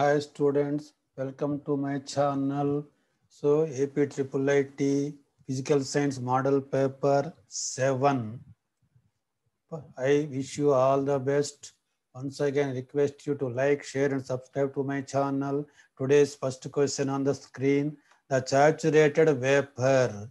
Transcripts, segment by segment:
Hi students, welcome to my channel. So AP Triple IIIT Physical Science Model Paper 7. I wish you all the best. Once again, request you to like, share and subscribe to my channel. Today's first question on the screen, the saturated vapor.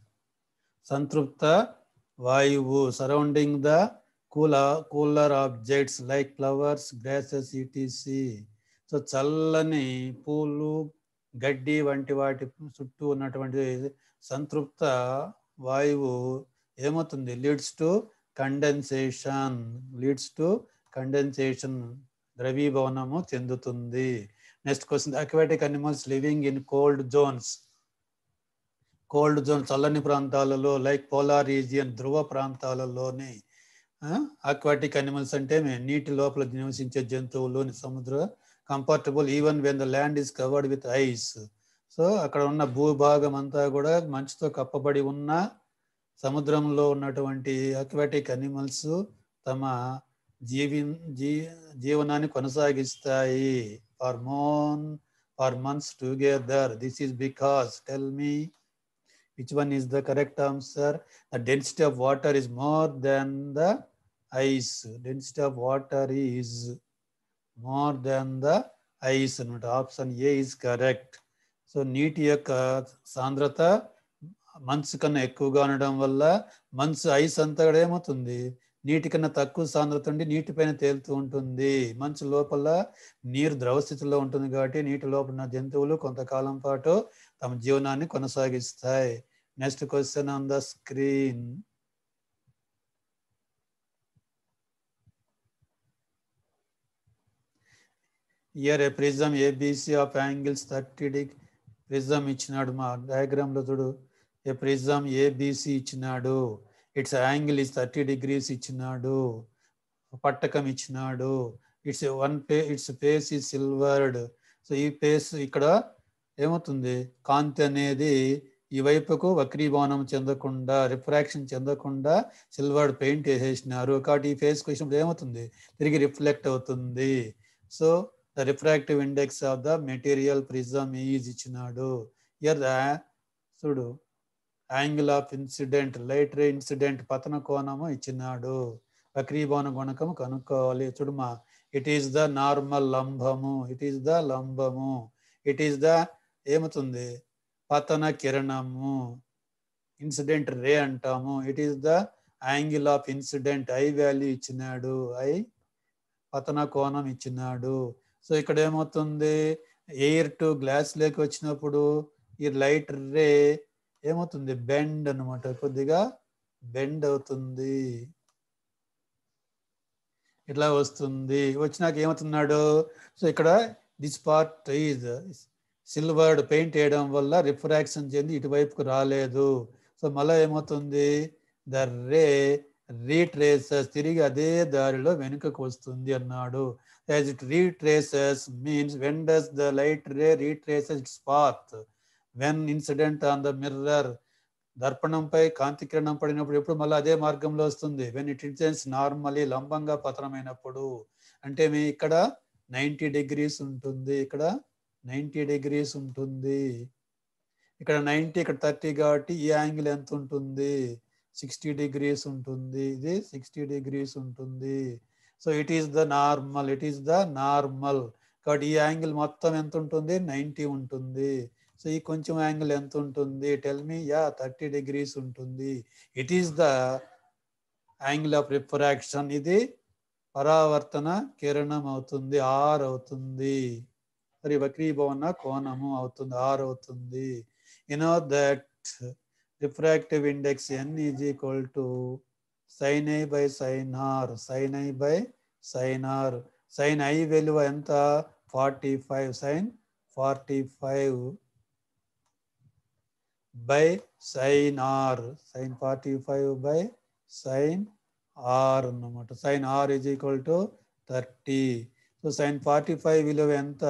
Santrupta Vayu surrounding the cooler, cooler objects like flowers, grasses, etc. So చల్లని పూలు గడ్డి వంటి వాటి చుట్టూ ఉన్నటువంటి సంతృప్త వాయువు ఏమవుతుంది leads to condensation leads to condensation ద్రవీభవనము చెందుతుంది next question aquatic animals living in cold zones cold zone చల్లని ప్రాంతాలలో లైక్ పోలార్ రీజియన్ ధ్రువ ప్రాంతాలలోని అక్వాటిక్ అనిమల్స్ అంటే మేము నీటి లోపల నివసించే జంతువులు సముద్ర comfortable even when the land is covered with ice so అక్కడ ఉన్న భూభాగం అంతా కూడా మంచుతో కప్పబడి ఉన్న సముద్రంలో ఉన్నటువంటి అక్వాటిక్ అనిమల్స్ తమ జీవి జీ జీవనాన్ని కొనసాగిస్తాయి ఫర్ మోన్ for months together this is because tell me which one is the correct answer the density of water is more than the ice density of water is more than the ice అనమాట option A is correct so నీటి యొక్క సాంద్రత మంచు కన్నా ఎక్కువగా ఉండడం వల్ల మంచు ఐస్ అంతా కూడా ఏమవుతుంది నీటి కన్నా తక్కువ సాంద్రత ఉండి నీటిపైన తేలుతూ ఉంటుంది మంచు లోపల నీరు ద్రవ స్థితిలో ఉంటుంది కాబట్టి నీటి లోపల ఉన్న జంతువులు కొంతకాలం పాటు తమ జీవనాన్ని కొనసాగిస్తాయి next question on the screen here A prism A B C of angles thirty degree prism ఇచ్చినాడు మా డయాగ్రామ్లో చూడు ఏ ప్రిజం ఏబిసి ఇచ్చినాడు its angle is thirty degrees ఇచ్చినాడు పట్టకం ఇచ్చినాడు its one face its face is silvered so ఈ పేస్ ఇక్కడ ఏమవుతుంది కాంతి అనేది ఈ వైపుకు వక్రీభవనం చెందకుండా రిఫ్రాక్షన్ చెందకుండా సిల్వర్డ్ పెయింట్ వేసేసినారు కాబట్టి ఈ ఫేస్ వచ్చినప్పుడు ఏమవుతుంది తిరిగి రిఫ్లెక్ట్ అవుతుంది so the refractive index of the material prism is ఇచ్చినాడు ఇయర్ ద చూడు angle of incident light ray incident పతన కోణము ఇచ్చినాడు వక్రీభవన గుణకము కనుక్కోవాలి చూడు మా ఇట్ ఈస్ ద నార్మల్ లంబము ఇట్ ఈస్ ద లంబము ఇట్ ఈస్ ద ఏమవుతుంది పతన కిరణము ఇన్సిడెంట్ రే అంటాము it is the angle of incident I value ఇచ్చినాడు ఐ పతన కోణం ఇచ్చినాడు సో ఇక్కడ ఏమవుతుంది ఎయిర్ టు గ్లాస్ లేక వచ్చినప్పుడు ఈ లైట్ రే ఏమవుతుంది బెండ్ అనమాట కొద్దిగా బెండ్ అవుతుంది ఇట్లా వస్తుంది వచ్చినాక ఏమవుతున్నాడు సో ఇక్కడ this part is silvered paint వేయడం వల్ల రిఫ్రాక్షన్ చెంది ఇటువైపుకు రాలేదు సో మళ్ళీ ఏమవుతుంది ద రే రీట్రేసెస్ తిరిగి అదే దారిలో వెనుకకు వస్తుంది అన్నాడు as it retraces means when does the light ray retraces its path when incident on the mirror దర్పణంపై కాంతికిరణం పడినప్పుడు ఎప్పుడు మళ్ళీ అదే మార్గంలో వస్తుంది వెన్ ఇట్ ఇన్సెన్స్ నార్మలీ లంబంగా పతనమైనప్పుడు అంటే మీ ఇక్కడ నైంటీ డిగ్రీస్ ఉంటుంది ఇక్కడ నైంటీ డిగ్రీస్ ఉంటుంది ఇక్కడ నైంటీ ఇక్కడ థర్టీ కాబట్టి ఈ యాంగిల్ ఎంత ఉంటుంది సిక్స్టీ డిగ్రీస్ ఉంటుంది ఇది సిక్స్టీ డిగ్రీస్ ఉంటుంది so it is the normal it is the normal కాబట్టి ఈ యాంగిల్ మొత్తం ఎంత ఉంటుంది నైంటీ ఉంటుంది సో ఈ కొంచెం యాంగిల్ ఎంత ఉంటుంది tell me yeah thirty degrees ఉంటుంది it is the angle of refraction ఇది పరావర్తన కిరణం అవుతుంది ఆర్ అవుతుంది మరి వక్రీభవన కోణము అవుతుంది ఆర్ అవుతుంది you that refractive index N is equal to sine I by sine R sine I by sine R sine I విలువ ఎంత forty five sine forty five by sine R sine forty five by sine R అన్నమాట sine R is equal to thirty so sine forty five విలువ ఎంత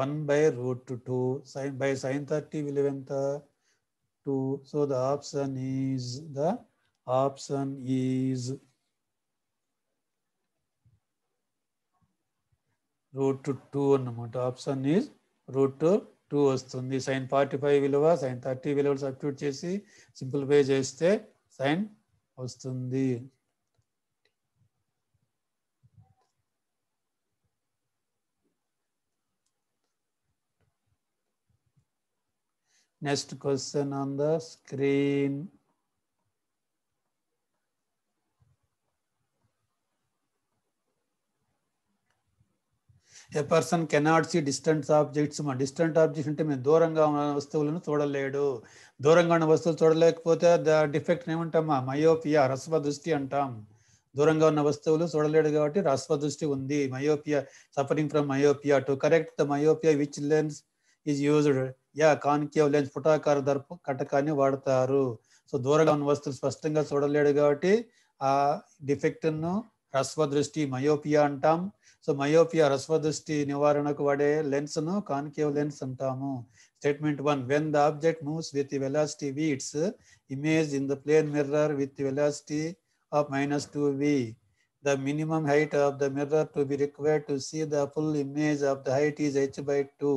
one by root two sine by sine thirty విలువ ఎంత two so the option is the option is root two అన్నమాట option is root two వస్తుంది sine forty five విలువ sine thirty విలువ substitute చేసి simplify చేస్తే సైన్ వస్తుంది next question on the screen a person cannot see distant objects మా distant objects అంటే మేము దూరంగా ఉన్న వస్తువులను చూడలేడు దూరంగా ఉన్న వస్తువులు చూడలేకపోతే ద డిఫెక్ట్ ఏమంటామా మయోపియా రసవ దృష్టి అంటాం దూరంగా ఉన్న వస్తువులు చూడలేడు కాబట్టి రసవ దృష్టి ఉంది myopia suffering from myopia to correct the myopia which lens is used యా కాన్కేవ్ లెన్స్ పుటాకార దర్ప కటకాన్ని వాడతారు సో దూరంగా ఉన్న వస్తువులు స్పష్టంగా చూడలేడు కాబట్టి ఆ డిఫెక్ట్ను హ్రస్వ దృష్టి మయోపియా అంటాం సో మయోపియా హ్రస్వ దృష్టి నివారణకు వాడే లెన్స్ను కాన్కేవ్ లెన్స్ అంటాము statement one when the object moves with velocity V its image in the plane mirror with velocity of minus two V the minimum height of the mirror to be required to see the full image of the height is H by two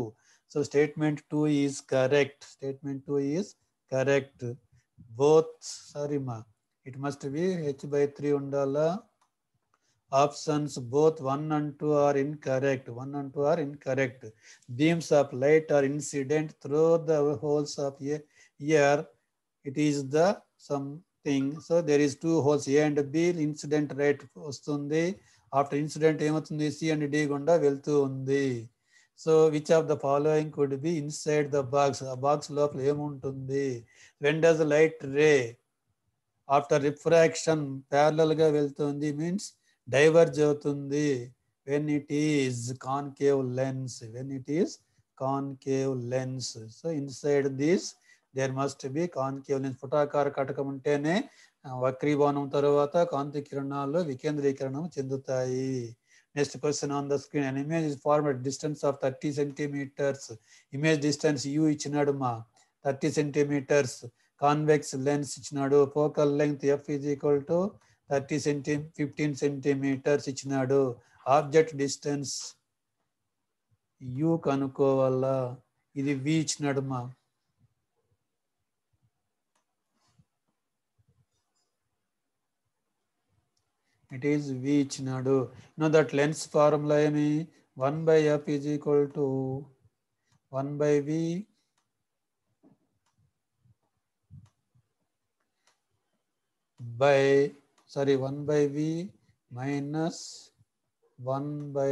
So statement 2 is correct. Statement 2 is correct. Both, sorry ma, it must be h by 3 undala. Options both 1 and 2 are incorrect. 1 and 2 are incorrect. Beams of light are incident through the holes of air. It is the something. So there is two holes A and B. Incident rate వస్తుంది after incident ఏమవుతుంది C and D గుండా వెళ్తూ ఉంది so which of the following could be inside the box ఆ box లోపల ఏముంటుంది when does light ray after refraction ప్యారలల్గా వెళ్తుంది మీన్స్ డైవర్జ్ అవుతుంది when it is concave lens when it is concave lens so inside this there must be concave lens పుటాకార కటకం ఉంటేనే వక్రీభవనం తర్వాత కాంతి కిరణాలు వికేంద్రీకరణం చెందుతాయి Next question on the screen. An image is formed at distance of 30 centimeters. Image distance U ichinaduma 30 centimeters. Convex lens ichinadu. Focal length F is equal to 30 centi 15 centimeters ichinadu. Object distance U కనుక్కోవాలా ఇది V ఇచ్చినాడు మా it is V ఇచ్చినాడు know that lens formula ఏమి one by F is equal to one by V by sorry one by V minus one by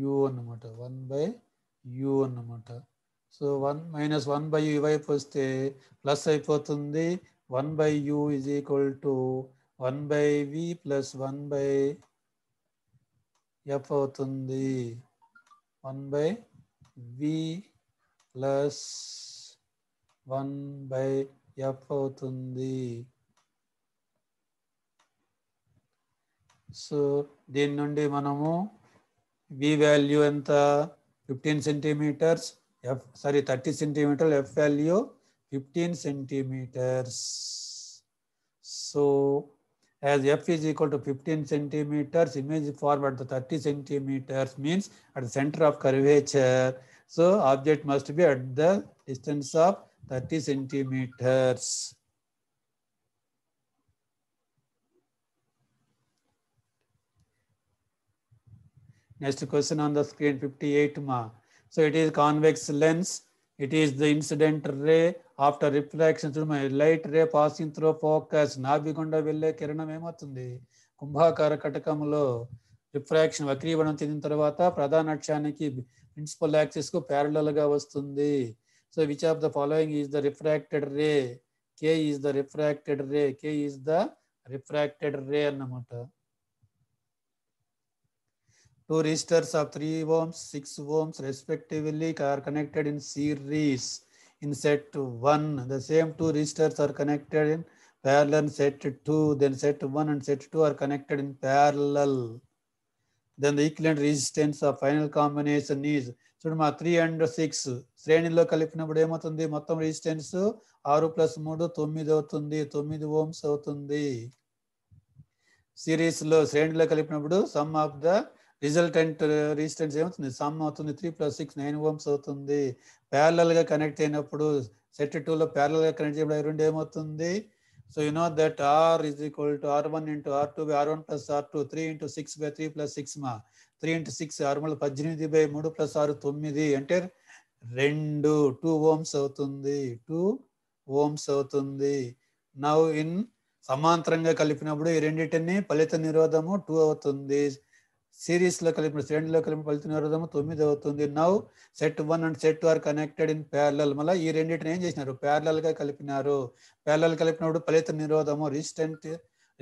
U అన్నమాట one by U అన్నమాట so one minus one by U వైపు వస్తే plus అయిపోతుంది one by U is equal to one by V plus one by F అవుతుంది one by V plus one by F అవుతుంది so దీని నుండి మనము V value ఎంత fifteen centimetres F sorry thirty centimetre F value fifteen centimetres so as f is equal to 15 centimeters, image forward to 30 centimeters means at the center of curvature. So object must be at the distance of 30 centimeters. Next question on the screen 58 ma. So it is convex lens. It is the incident ray after reflection my light ray passing through focus నాభి గుండా వెళ్ళే కిరణం ఏమవుతుంది కుంభాకార కటకంలో refraction వక్రీవణం చెందిన తర్వాత ప్రధాన అక్షానికి ప్రిన్సిపల్ యాక్సిస్కు గా వస్తుంది so which of the following is the refracted ray K is the refracted ray K is the refracted ray అన్నమాట two resistors of three ohms six ohms respectively are connected in series in set 1 the same two registers are connected in parallel in set 2 then set 1 and set 2 are connected in parallel then the equivalent resistance of final combination is చూడు మా three and six శ్రేణిలో కలిపినప్పుడు ఏమవుతుంది మొత్తం resistance ఆరు plus మూడు తొమ్మిది అవుతుంది తొమ్మిది ఓమ్స్ అవుతుంది సిరీస్లో శ్రేణిలో కలిపినప్పుడు sum of the resultant resistance ఏమవుతుంది సమ్ అవుతుంది three plus six nine ohms అవుతుంది ప్యారలల్గా కనెక్ట్ అయినప్పుడు సెట్ టూలో ప్యారలల్గా కనెక్ట్ చేయబడి రెండు ఏమవుతుంది so you know that R is equal to R one into R two by R one plus R two three into six by three plus six మా three into six ఆర్మల్ మూడు పద్దెనిమిది బై మూడు ప్లస్ ఆరు తొమ్మిది అంటే రెండు టూ ఓమ్స్ అవుతుంది టూ ఓమ్స్ అవుతుంది నవ్ ఇన్ సమాంతరంగా కలిపినప్పుడు ఈ రెండింటిని ఫలిత నిరోధము టూ అవుతుంది సిరీస్లో కలిపిన శ్రేణిలో కలిపి ఫలితం విరుద్ధము తొమ్మిది అవుతుంది now set one and set two are connected in parallel మళ్ళీ ఈ రెండింటిని ఏం చేసినారు ప్యారలల్గా కలిపినారు ప్యారలల్ కలిపినప్పుడు ఫలిత నిరోధము రిజిస్టెంట్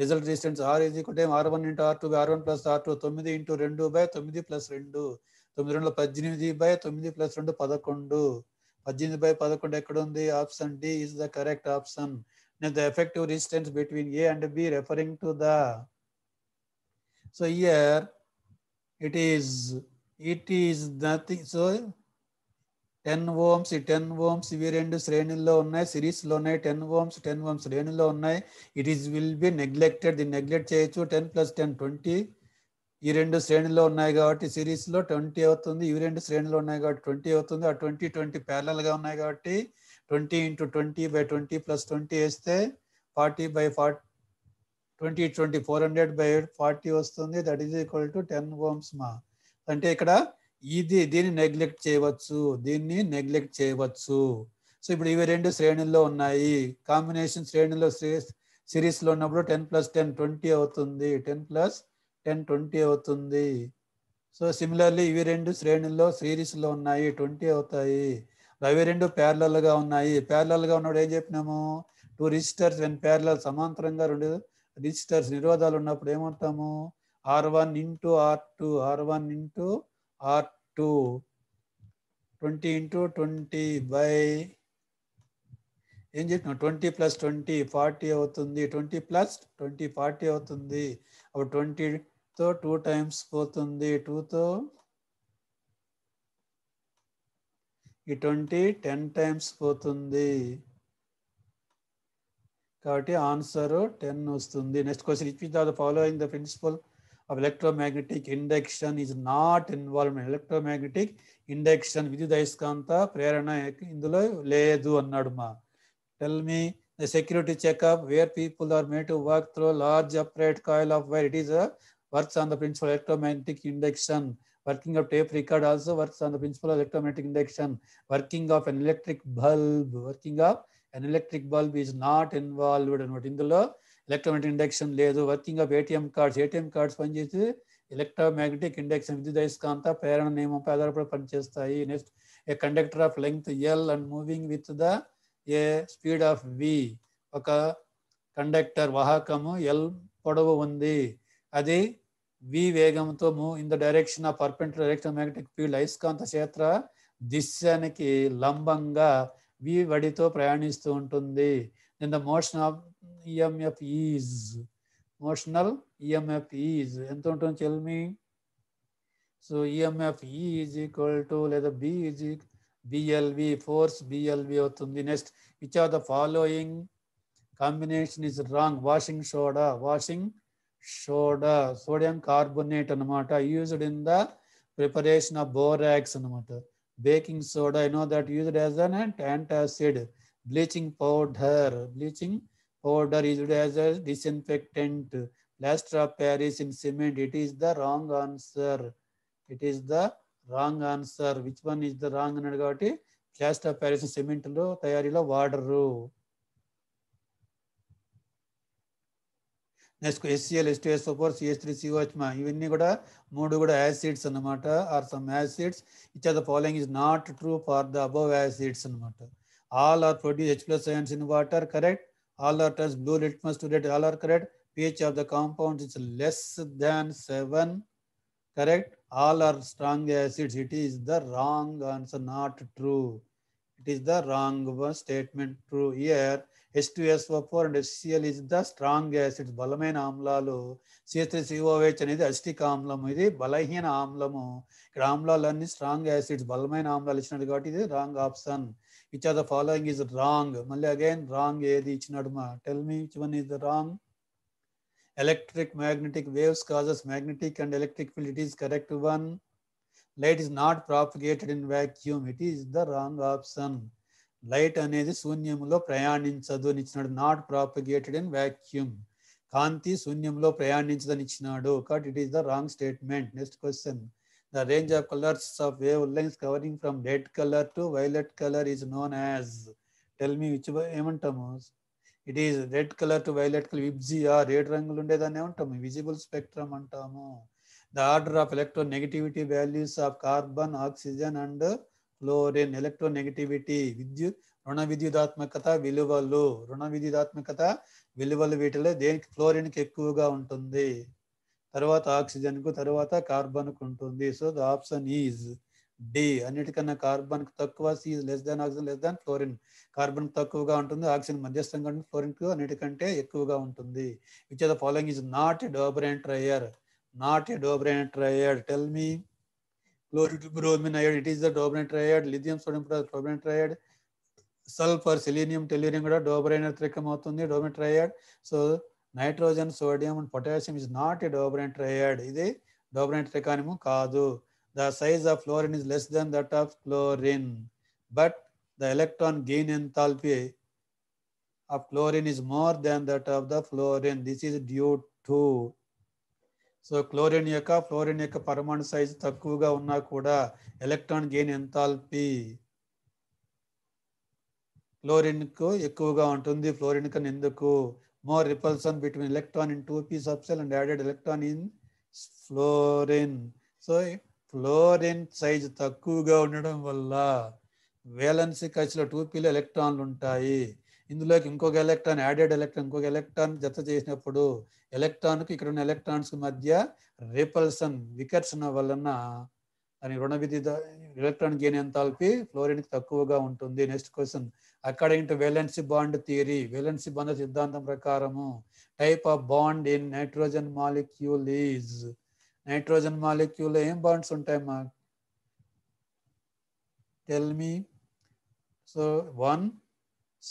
రిజల్ట్ రిజిస్టెంట్స్ ఆర్ ఇది equal R one into R two R one plus R two తొమ్మిది ఇంటూ రెండు బై తొమ్మిది ప్లస్ రెండు తొమ్మిది రెండు పద్దెనిమిది బై తొమ్మిది ప్లస్ రెండు పదకొండు పద్దెనిమిది బై పదకొండు ఎక్కడ ఉంది option D is the correct option the effective resistance between A and B referring to the so here it is it is nothing so 10 ohms 10 ohms ఇవి రెండు శ్రేణుల్లో ఉన్నాయి సిరీస్లో ఉన్నాయి టెన్ ఓమ్స్ టెన్ ఓమ్స్ శ్రేణుల్లో ఉన్నాయి it is will be neglected దీన్ని neglect చేయొచ్చు టెన్ ప్లస్ టెన్ ట్వంటీ ఈ రెండు శ్రేణుల్లో ఉన్నాయి కాబట్టి సిరీస్లో ట్వంటీ అవుతుంది ఇవి రెండు శ్రేణులు ఉన్నాయి కాబట్టి ట్వంటీ అవుతుంది ఆ ట్వంటీ ట్వంటీ ప్యారలల్గా ఉన్నాయి కాబట్టి twenty into twenty by twenty plus twenty వేస్తే forty by forty twenty twenty four hundred by forty వస్తుంది that is equal to ten ohms మా అంటే ఇక్కడ ఇది దీన్ని నెగ్లెక్ట్ చేయవచ్చు దీన్ని నెగ్లెక్ట్ చేయవచ్చు సో ఇప్పుడు ఇవి రెండు శ్రేణుల్లో ఉన్నాయి కాంబినేషన్ శ్రేణిలో సిరీస్ సిరీస్లో ఉన్నప్పుడు టెన్ ప్లస్ టెన్ ట్వంటీ అవుతుంది టెన్ ప్లస్ టెన్ ట్వంటీ అవుతుంది సో సిమిలర్లీ ఇవి రెండు శ్రేణుల్లో సిరీస్లో ఉన్నాయి ట్వంటీ అవుతాయి అవి రెండు ప్యారలల్గా ఉన్నాయి ప్యారలల్గా ఉన్నప్పుడు ఏం చెప్పినాము టూ రిజిస్టర్స్ వెన్ ప్యారలల్ సమాంతరంగా రెండు రిజిస్టర్స్ నిరోధాలు ఉన్నప్పుడు ఏమంటాము R one into R two R one into R two twenty into twenty by ఏం చెప్తున్నాం ట్వంటీ ప్లస్ ట్వంటీ ఫార్టీ అవుతుంది ట్వంటీ ప్లస్ ట్వంటీ ఫార్టీ అవుతుంది అప్పుడు ట్వంటీతో టూ టైమ్స్ పోతుంది టూతో ఈ ట్వంటీ టెన్ టైమ్స్ పోతుంది కాబట్టి ఆన్సర్ టెన్ వస్తుంది next question which which are the following the principle of electromagnetic induction is not involvement electromagnetic induction విద్యుత్ అయస్కాంత ప్రేరణ ఇందులో లేదు అన్నాడు మా tell me the security checkup where people are made to work through large upright coil of wire it is works on the principle electromagnetic induction working of tape record also works on the principle of electromagnetic induction working of N electric bulb working of an electric bulb is not involved అనమాట ఇందులో electromagnetic induction లేదు working of ATM cards ATM cards పనిచేసి electromagnetic induction విద్యుదయస్కాంత ప్రేరణ నియమంపై ఆధారపడి పనిచేస్తాయి next a conductor of length L and moving with the a speed of V ఒక కండక్టర్ వాహకము ఎల్ పొడవు ఉంది అది వి వేగంతో move in the direction of perpendicular electromagnetic field అయస్కాంత క్షేత్ర దిశానికి లంబంగా వి వడితో ప్రయాణిస్తూ ఉంటుంది then the motion of EMF is motional EMF is ఎంత ఉంటుంది చెల్మి so EMF E is equal to లేదా B is BLV force BLV అవుతుంది next which are the following combination is wrong washing soda washing soda sodium carbonate అనమాట used in the preparation of borax అనమాట baking soda, you know, that used as an antacid, bleaching powder, bleaching powder used as a disinfectant, plaster of Paris in cement. It is the wrong answer. It is the wrong answer. Which one is the wrong? Plaster of Paris in cement lo తయారీలో వాడరు next SCL STS SO four CS three COH మా ఇవన్నీ కూడా మూడు కూడా acids అనమాట are some acids which are the following is not true for the above acids అనమాట all are produce H plus signs in water correct all are turns blue litmus to red all are correct pH of the compound is less than 7, correct? All are strong acids. It is the wrong answer, not true. It is the wrong statement true here. To H two SO four and HCl is the strong acids బలమైన ఆమ్లాలు సిహెచ్త్రీ COH అనేది అస్టిక్ ఆమ్లం ఇది బలహీన ఆమ్లము ఇక్కడ ఆమ్లాలన్నీ strong acids బలమైన ఆమ్లాలు ఇచ్చినాడు కాబట్టి ఇది wrong option which are the following is wrong మళ్ళీ అగైన్ రాంగ్ ఏది ఇచ్చినాడు మా tell me which one is wrong electric magnetic waves causes magnetic and electric field it is correct one light is not propagated in vacuum it is the wrong option light అనేది శూన్యంలో ప్రయాణించదు అని ఇచ్చినాడు not propagated in vacuum కాంతి శూన్యంలో ప్రయాణించదని ఇచ్చినాడు కాబట్టి it is the wrong statement next question the range of colours of wave lines covering from red colour to violet colour is known as tell me which ఏమంటాము it is red colour to violet colour VIBGYOR రంగులు ఉండేదాన్ని ఏమంటాము visible spectrum అంటాము the order of electronegativity values of carbon oxygen and chlorine negativity విద్యుత్ రుణ విద్యుదాత్మకత విలువలు రుణ విద్యుదాత్మకత విలువలు వీటిలో దేనికి క్లోరిన్కి ఎక్కువగా ఉంటుంది తర్వాత ఆక్సిజన్కు తర్వాత కార్బన్కు ఉంటుంది so the option is D అన్నిటికన్నా కార్బన్ తక్కువ C is less than oxygen less than fluorine carbon తక్కువగా ఉంటుంది ఆక్సిజన్ మధ్యస్థంగా ఉంటుంది ఫ్లోరిన్ అన్నిటికంటే ఎక్కువగా ఉంటుంది which are the following is not Dobereiner triad not Dobereiner triad tell me chlorine bromine iode, it is the dominant triad, lithium sodium కూడా dominant triad, sulphur selenium tellurium కూడా Dobereiner త్రికం అవుతుంది Dobereiner triad so nitrogen sodium and potassium is not a Dobereiner triad ఇది Dobereiner త్రికానిము కాదు the size of fluorine is less then that of chlorine but the electron gain enthalpy of chlorine is more then that of the fluorine this is due to so chlorine యొక్క fluorine యొక్క పరమాణు size తక్కువగా ఉన్నా కూడా electron gain ఎంతాల్పీ క్లోరిన్కు ఎక్కువగా ఉంటుంది fluorine కన్నా ఎందుకు more repulsion between electron in two piece of cell and added electron in fluorine so fluorine size తక్కువగా ఉండడం వల్ల వేలన్సీ కచ్చిలో టూ పీలు ఎలక్ట్రాన్లు ఉంటాయి ఇందులోకి ఇంకొక ఎలక్ట్రాన్ యాడెడ్ ఎలక్ట్రాన్ ఇంకొక ఎలక్ట్రాన్ జత చేసినప్పుడు ఎలక్ట్రాన్కు ఇక్కడ ఉన్న ఎలక్ట్రాన్స్ మధ్య రిపల్సన్ వికర్షణ వలన అని రుణ విధి ఎలక్ట్రాన్ గేన్ ఎంతాల్పి ఫ్లోరిన్ తక్కువగా ఉంటుంది నెక్స్ట్ క్వశ్చన్ అక్కడ to valency bond theory valency bond సిద్ధాంతం ప్రకారము type of bond in nitrogen molecule is nitrogen molecule ఏం బాండ్స్ ఉంటాయి మా tell me so one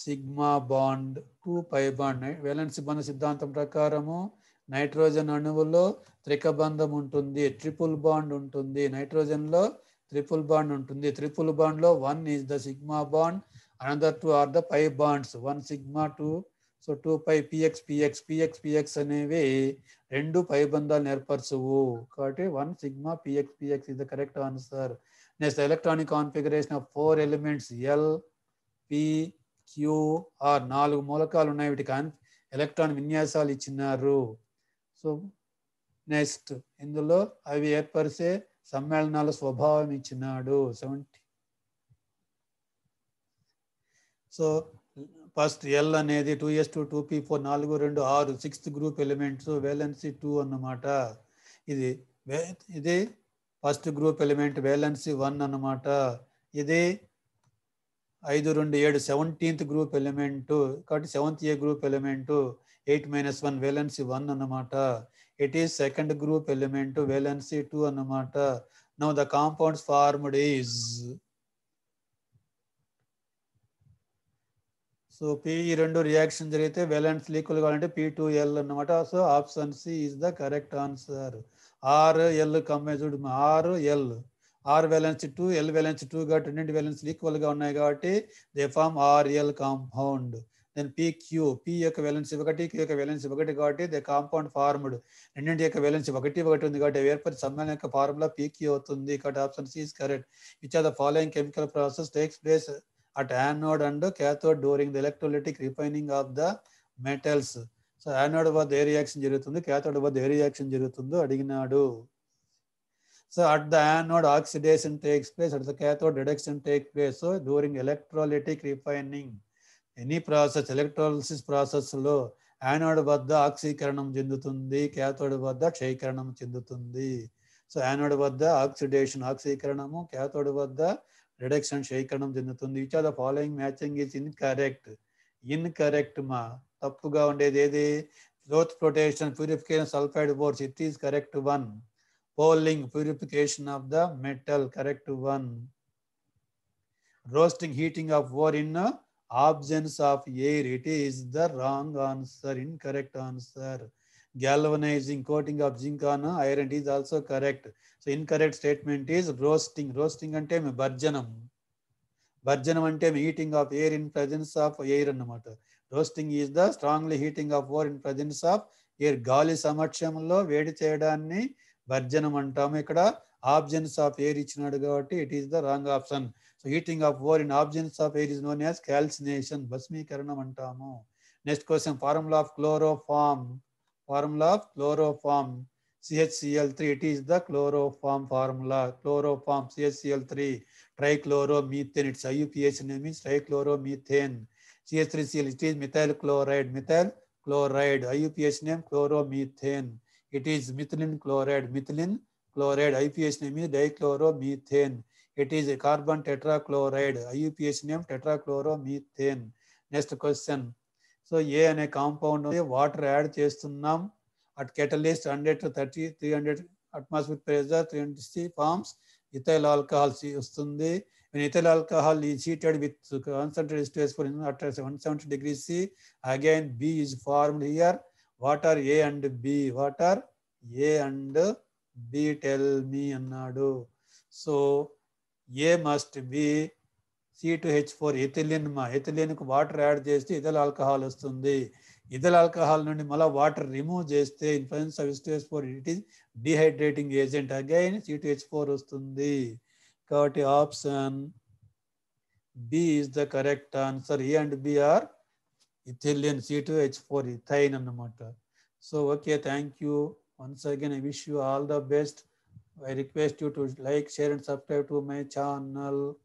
sigma bond two pi bond valence బంధ సిద్ధాంతం ప్రకారము నైట్రోజన్ అణువులో త్రికబంధం ఉంటుంది ట్రిపుల్ బాండ్ ఉంటుంది నైట్రోజన్లో త్రిపుల్ బాండ్ ఉంటుంది ట్రిపుల్ బాండ్లో one is the sigma bond another two are the pi bonds one sigma two so two pi px px px px అనేవి రెండు పై బంధాలు ఏర్పరచవు కాబట్టి one sigma px px is the correct answer next electronic configuration of four elements L P R నాలుగు మూలకాలు ఉన్నాయి వీటికి electron విన్యాసాలు ఇచ్చినారు సో నెక్స్ట్ ఇందులో అవి ఏర్పరిచే సమ్మేళనాల స్వభావం ఇచ్చినాడు సెవెంటీ సో ఫస్ట్ ఎల్ అనేది two S two two P four నాలుగు రెండు ఆరు sixth group elements valency two అన్నమాట ఇది ఇది first group element valency one అన్నమాట ఇది ఐదు రెండు ఏడు సెవెంటీన్త్ గ్రూప్ ఎలిమెంటు కాబట్టి seventh A group element eight minus one valency one అన్నమాట it is second group element valency two అన్నమాట now the compounds formed is so P E రెండు reaction జరిగితే వేలెన్స్ లీక్వల్ కావాలంటే పి టూ ఎల్ అన్నమాట so option C is the correct answer R L కమ్మేజుడ్ R L R valence two L valence టూగా రెండింటి వ్యాలెన్స్లు గా ఉన్నాయి కాబట్టి they are RL compound then Q P యొక్క వ్యాలెన్స్ ఒకటి క్యూ యొక్క వ్యాలెన్స్ ఒకటి కాబట్టి దే కాంపౌండ్ ఫార్మ్డ్ రెండింటి యొక్క వ్యాలెన్స్ ఒకటి ఒకటి ఉంది కాబట్టి వేర్పరి సమ్మేళన యొక్క ఫార్ములా క్యూ అవుతుంది కాబట్టి option C is correct which are the following chemical process takes place at anode and cathode during the electrolytic refining of the metals so anode వద్ద ఏ రియాక్షన్ జరుగుతుంది క్యాథోడ్ వద్ద ఏ రియాక్షన్ జరుగుతుందో అడిగినాడు so at the anode, oxidation takes place. At the cathode, reduction takes place. So during electrolytic any process electrolysis ప్రాసెస్లో anode వద్ద ఆక్సీకరణం చెందుతుంది క్యాథోడ్ వద్ద క్షయీకరణం చెందుతుంది సో యానోడ్ వద్ద ఆక్సిడేషన్ ఆక్సీకరణము క్యాథోడ్ వద్ద రిడక్షన్ క్షయీకరణం చెందుతుంది which are the following matching is incorrect incorrect మా తప్పుగా ఉండేది ఏది froth flotation purification sulphide ores it is correct one poling purification of the metal correct one roasting heating of ore in absence of air it is the wrong answer incorrect answer గ్యాల్వనైజింగ్ coating of zinc on iron is also correct so incorrect statement is roasting roasting అంటే మేము భర్జనం భర్జనం అంటే heating of air in presence of air అన్నమాట roasting is the strongly heating of ore in presence of air గాలి సమక్షంలో వేడి చేయడాన్ని వర్జనం అంటాము ఇక్కడ ఆబ్జెన్స్ ఆఫ్ ఎయిర్ ఇచ్చినాడు కాబట్టి it is the wrong option so heating of ore in absence of air is known as calcination భస్మీకరణం అంటాము next question formula of chloroform formula of chloroform CHCl three it is the chloroform formula chloroform CHCl three methane its IUPAC means methane CH three Cl it is methyl chloride methyl chloride IUPAC name methane it is methylene chloride methylene chloride IUPAC name dichloromethane it is carbon tetrachloride IUPAC name tetrachloromethane next question so A అనే compound water add చేస్తున్నాం at catalyst hundred thirty three hundred atmosphere pressure three hundred C forms ethyl alcohol వస్తుంది ethyl alcohol ఈ heated with concentrate స్టేస్ four one seventy degree C again B is formed here what are A and B what are A and B tell me అన్నాడు so A must be C two H four ethylene మా ఎథిలిన్కు water add చేస్తే ఇదల్ alcohol వస్తుంది ఇదల్ alcohol నుండి మళ్ళీ water remove చేస్తే influence of stage four it is dehydrating agent again C two H four వస్తుంది కాబట్టి option B is the correct answer A and B are ethylene C2H4 ethane So okay, thank you. Once again, I wish you all the best. I request you to like, share and subscribe to my channel.